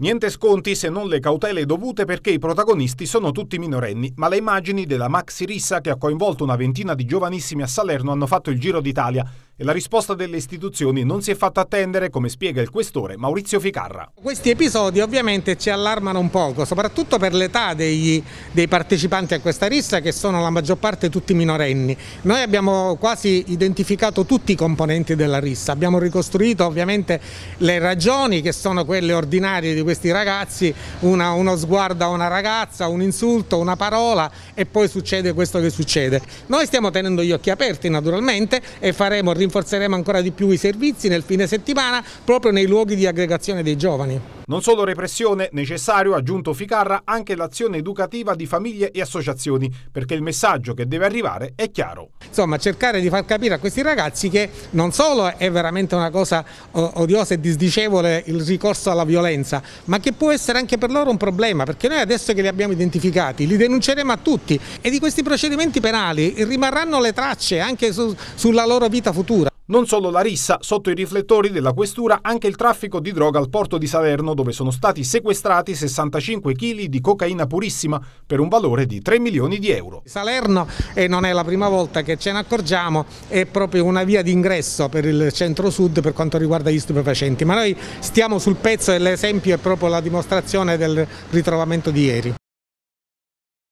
Niente sconti se non le cautele dovute perché i protagonisti sono tutti minorenni, ma le immagini della maxi rissa che ha coinvolto una ventina di giovanissimi a Salerno hanno fatto il giro d'Italia e la risposta delle istituzioni non si è fatta attendere, come spiega il questore Maurizio Ficarra. Questi episodi ovviamente ci allarmano un poco, soprattutto per l'età dei partecipanti a questa rissa che sono la maggior parte tutti minorenni. Noi abbiamo quasi identificato tutti i componenti della rissa, abbiamo ricostruito ovviamente le ragioni che sono quelle ordinarie di questi ragazzi, una, uno sguardo a una ragazza, un insulto, una parola e poi succede questo che succede. Noi stiamo tenendo gli occhi aperti naturalmente e faremo rimanere rinforzeremo ancora di più i servizi nel fine settimana proprio nei luoghi di aggregazione dei giovani. Non solo repressione, necessario, aggiunto Ficarra, anche l'azione educativa di famiglie e associazioni, perché il messaggio che deve arrivare è chiaro. Insomma, cercare di far capire a questi ragazzi che non solo è veramente una cosa odiosa e disdicevole il ricorso alla violenza, ma che può essere anche per loro un problema, perché noi adesso che li abbiamo identificati li denunceremo a tutti e di questi procedimenti penali rimarranno le tracce anche su, sulla loro vita futura. Non solo la rissa, sotto i riflettori della questura anche il traffico di droga al porto di Salerno dove sono stati sequestrati 65 kg di cocaina purissima per un valore di 3 milioni di euro. Salerno, e non è la prima volta che ce ne accorgiamo, è proprio una via d'ingresso per il centro-sud per quanto riguarda gli stupefacenti, ma noi stiamo sul pezzo e l'esempio è proprio la dimostrazione del ritrovamento di ieri.